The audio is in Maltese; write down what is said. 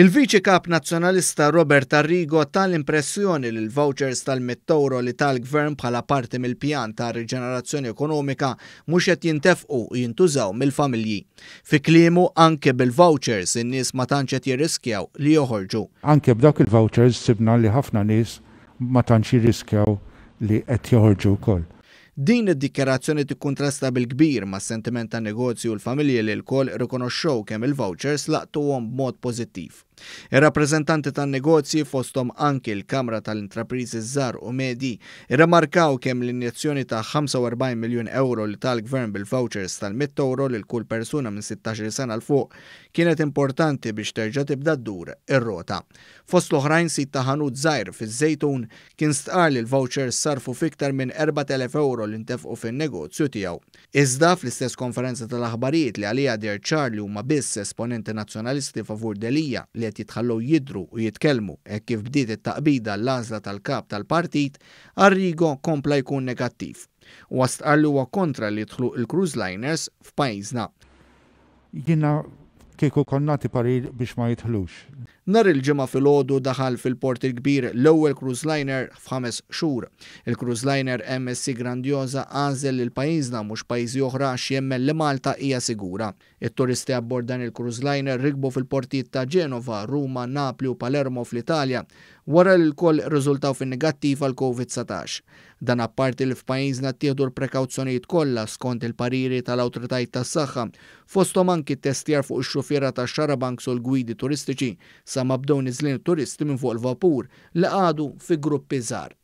Il-Viċi Kap Nazzjonalista Robert Arrigo tal-impressjoni li l-vouchers tal-mittoro li tal-gvern bħala parti mill-pjan ta' riġenerazzjoni ekonomika mhux qed jintefqu u jintużaw mill-familji. Fi klimu anke bil-vouchers in-nies ma tantx qed jirriskjaw li joħorġu. Anke b'dak il-vouchers sibna li ħafna nies ma tantx jirriskjaw li qed joħorġu wkoll. Din id-dikjerazzjoni tikkuntrasta bil-kbir ma' sentiment ta' negozju u l-familji li l-kol rikonoxxew kemm il-vouchers laqtuhom b'mod pożittiv. Ir-rappreżentanti tan-negozji fostom anki l-Kamra tal-Intrapriżi Żar u Medi irremarkaw kemm l-injezzjoni ta' 45 miljun euro li tal-gvern bil-vouchers tal-100 euro lil kull persuna minn 16 sena l fuq kienet importanti biex terġa' tibda ddur ir-rota. Fost l-oħrajn sit ta' ħanut żgħir fiż-żejtun kien stqar li l-vouchers sarfu fiktar minn 4000 euro li ntefqu fin-negozju tiegħu. Iżda fl-istess konferenza tal-aħbarijiet li għalija Dear Charlie huma biss esponenti nazzjonalisti favur delija li qed jitħallu jidru u jitkellmu hekk kif bdiet it-taqbida l-għażla tal-kap tal-partit, Arrigo kompla jkun negattiv. Wast huwa kontra li jidħlu il-cruise liners f'pajjiżna. Jina kieku konnati parir biex ma jitħlux. Nar il-ġimgħa fil-ħodu daħal fil-port il-kbir l-ewwel cruise liner f'ħames xhur. Il-cruise liner MSC Grandioza għażel il pajjiżna mhux pajjiżi oħra xiemme li Malta hija sigura. It-turisti abbordan il-cruise liner rikbu fil portiet ta' Genova, Ruma, Napli u Palermo fl-Italja wara l-koll riżultaw fin-negattiva l-COVID-19. Dan apparti li f'pajjiżna ttieħdu l-prekawzjonijiet kollha skont il-pariri tal-awtoritajiet tas-saħħa fosthom anki testjar fuq ix-xufiera tax-xarabanks u l-gwidi turistiċi sa ma bdew niżlin turisti minn fuq il-vapur li għadu fi gruppi żgħar.